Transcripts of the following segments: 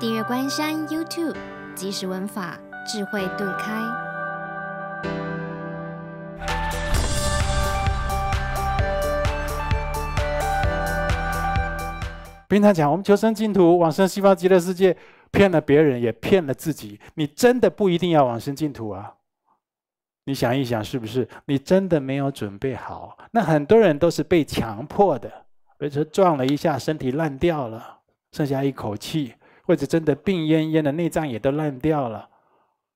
订阅关山 YouTube，即时文法，智慧顿开。平常讲，我们求生净土，往生西方极乐世界，骗了别人，也骗了自己。你真的不一定要往生净土啊？你想一想，是不是？你真的没有准备好？那很多人都是被强迫的，比如说撞了一下，身体烂掉了，剩下一口气。或者真的病恹恹的，内脏也都烂掉了，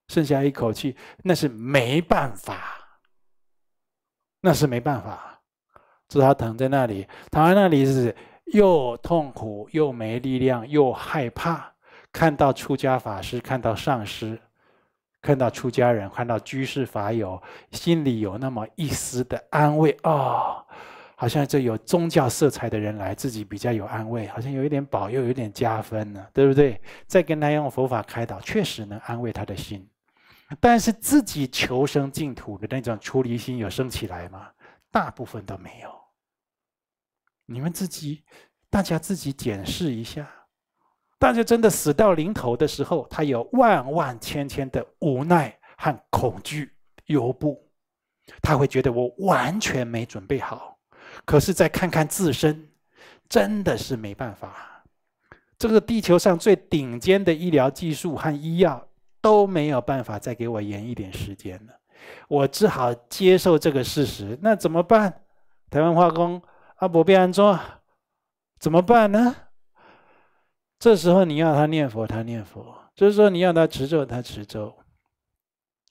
剩下一口气，那是没办法，那是没办法，只他躺在那里，躺在那里是又痛苦又没力量又害怕，看到出家法师，看到上师，看到出家人，看到居士法友，心里有那么一丝的安慰哦，好像这有宗教色彩的人来，自己比较有安慰，好像有一点保佑，有点加分呢，对不对？再跟他用佛法开导，确实能安慰他的心。但是自己求生净土的那种出离心有升起来吗？大部分都没有。你们自己，大家自己检视一下。大家真的死到临头的时候，他有万万千千的无奈和恐惧，有不？他会觉得我完全没准备好。可是再看看自身，真的是没办法。这个地球上最顶尖的医疗技术和医药都没有办法再给我延一点时间了，我只好接受这个事实。那怎么办？台湾化工阿伯变安装怎么办呢？这时候你要他念佛，他念佛；就是说你要他持咒，他持咒。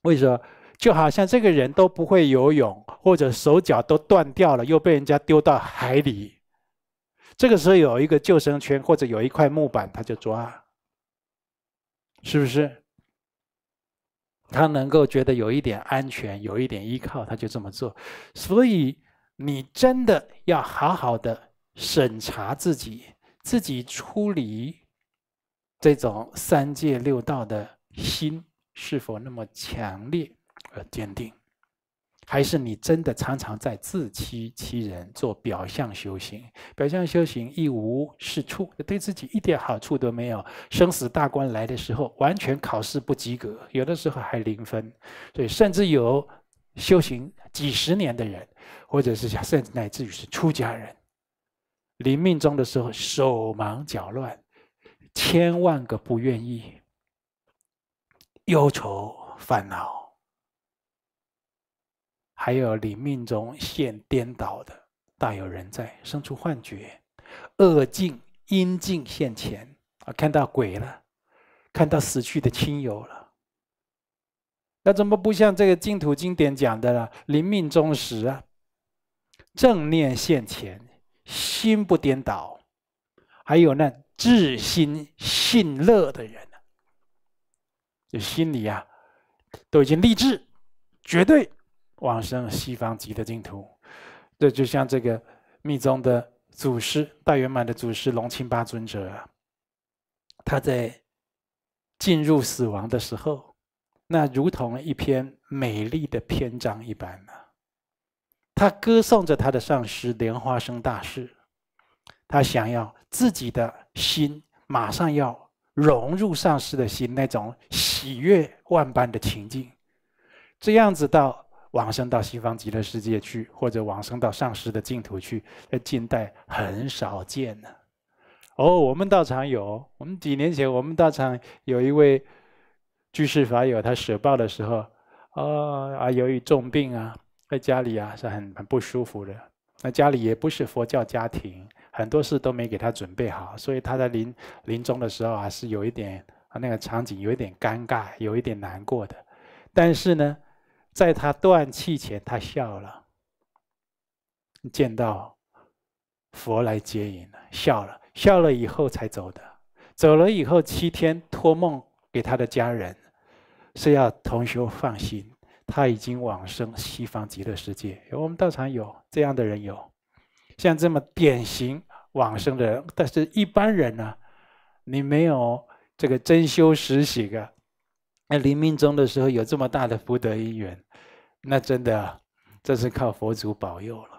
为什么？就好像这个人都不会游泳，或者手脚都断掉了，又被人家丢到海里。这个时候有一个救生圈，或者有一块木板，他就抓，是不是？他能够觉得有一点安全，有一点依靠，他就这么做。所以你真的要好好的审查自己，自己处理这种三界六道的心是否那么强烈。而坚定，还是你真的常常在自欺欺人，做表象修行？表象修行一无是处，对自己一点好处都没有。生死大关来的时候，完全考试不及格，有的时候还零分。所以，甚至有修行几十年的人，或者是甚至乃至于是出家人，临命终的时候手忙脚乱，千万个不愿意，忧愁烦恼。还有你命中现颠倒的，大有人在，生出幻觉，恶境阴境现前啊，看到鬼了，看到死去的亲友了。那怎么不像这个净土经典讲的呢？临命终时啊，正念现前，心不颠倒。还有那至心信乐的人呢，这心里呀，都已经立志，绝对。往生西方极乐净土，这就像这个密宗的祖师大圆满的祖师龙清八尊者，他在进入死亡的时候，那如同一篇美丽的篇章一般呢。他歌颂着他的上师莲花生大师，他想要自己的心马上要融入上师的心，那种喜悦万般的情境，这样子到。往生到西方极乐世界去，或者往生到上师的净土去，在近代很少见呢。哦，我们道场有，我们几年前，我们道场有一位居士法友，他舍报的时候，啊啊，由于重病啊，在家里啊是很很不舒服的。那家里也不是佛教家庭，很多事都没给他准备好，所以他在临临终的时候，还是有一点啊那个场景有一点尴尬，有一点难过的。但是呢。在他断气前，他笑了，见到佛来接引了，笑了，笑了以后才走的。走了以后七天，托梦给他的家人，是要同学放心，他已经往生西方极乐世界。我们道场有这样的人有，像这么典型往生的人，但是一般人呢，你没有这个真修实行的。在临命终的时候有这么大的福德因缘，那真的，这是靠佛祖保佑了。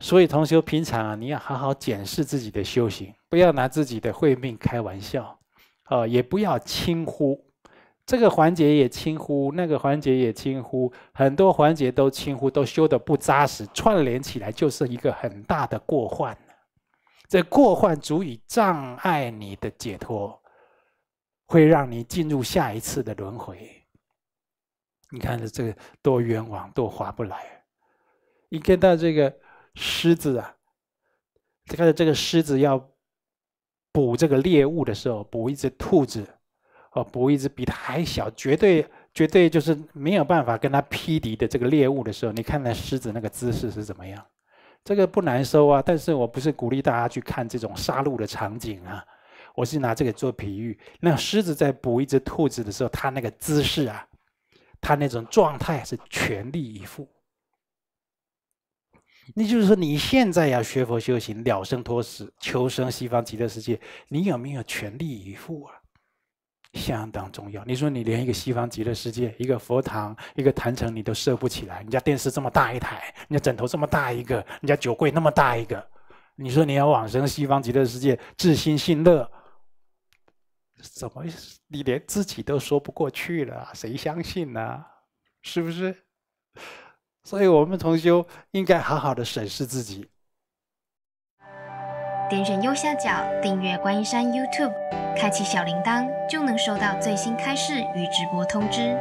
所以同修平常啊，你要好好检视自己的修行，不要拿自己的慧命开玩笑，啊，也不要轻忽这个环节也轻忽，那个环节也轻忽，很多环节都轻忽，都修得不扎实，串联起来就是一个很大的过患。这过患足以障碍你的解脱。会让你进入下一次的轮回。你看这这个多冤枉，多划不来。你看到这个狮子啊，你看这个狮子要捕这个猎物的时候，捕一只兔子，哦，捕一只比它还小，绝对绝对就是没有办法跟它匹敌的这个猎物的时候，你看那狮子那个姿势是怎么样？这个不难受啊，但是我不是鼓励大家去看这种杀戮的场景啊。我是拿这个做比喻，那狮子在捕一只兔子的时候，它那个姿势啊，它那种状态是全力以赴。那就是说，你现在要学佛修行，了生脱死，求生西方极乐世界，你有没有全力以赴啊？相当重要。你说你连一个西方极乐世界、一个佛堂、一个坛城你都设不起来，人家电视这么大一台，人家枕头这么大一个，人家酒柜那么大一个，你说你要往生西方极乐世界，自心信乐。怎么，你连自己都说不过去了，谁相信呢？是不是？所以我们同修应该好好的审视自己。点选右下角订阅观音山 YouTube，开启小铃铛就能收到最新开示与直播通知。